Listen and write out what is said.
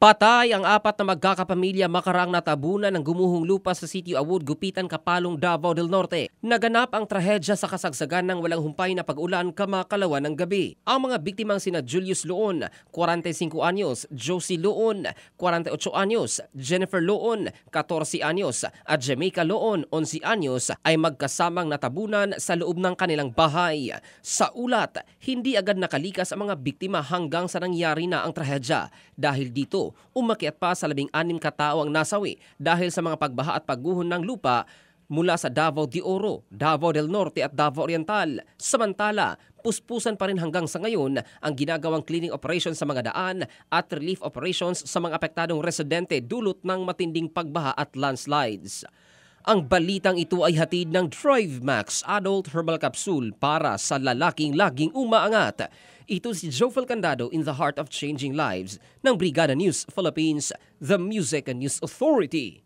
Patay ang apat na magkakapamilya makaraang natabunan ng gumuhong lupa sa Sitio Awod, Gupitan, Kapalong, Davao del Norte. Naganap ang trahedya sa kasagsagan ng walang humpay na pag-ulan kamakalawan ng gabi. Ang mga biktimang sina Julius Luon, 45 anyos, Josie Luon, 48 anyos, Jennifer Luon, 14 anyos, at Jamaica Luon, 11 anyos, ay magkasamang natabunan sa loob ng kanilang bahay. Sa ulat, hindi agad nakalikas ang mga biktima hanggang sa nangyari na ang trahedya. Dahil dito, umakyat pa sa labing-anim katao ang nasawi dahil sa mga pagbaha at pagguhon ng lupa mula sa Davao de Oro, Davao del Norte at Davao Oriental. Samantala, puspusan pa rin hanggang sa ngayon ang ginagawang cleaning operations sa mga daan at relief operations sa mga apektadong residente dulot ng matinding pagbaha at landslides. Ang balitang ito ay hatid ng Drive Max Adult Herbal Capsule para sa lalaking laging umaangat. Ito si Jovel Candado in the Heart of Changing Lives ng Brigada News Philippines, the Music and News Authority.